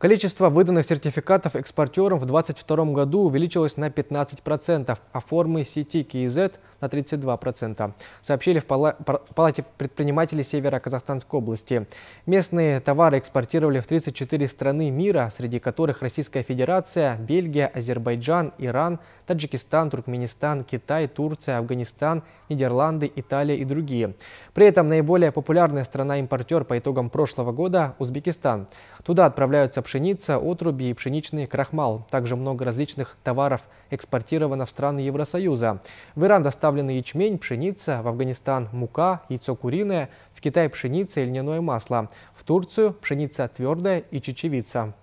Количество выданных сертификатов экспортерам в 2022 году увеличилось на 15%, а формы сети КИЗ на 32%, сообщили в Палате предпринимателей Северо-Казахстанской области. Местные товары экспортировали в 34 страны мира, среди которых Российская Федерация, Бельгия, Азербайджан, Иран, Таджикистан, Туркменистан, Китай, Турция, Афганистан, Нидерланды, Италия и другие. При этом наиболее популярная страна-импортер по итогам прошлого года – Узбекистан. Туда отправляются пшеница, отруби и пшеничный крахмал. Также много различных товаров экспортировано в страны Евросоюза. В Иран доставлены ячмень, пшеница, в Афганистан мука, яйцо куриное, в Китай пшеница и льняное масло, в Турцию пшеница твердая и чечевица.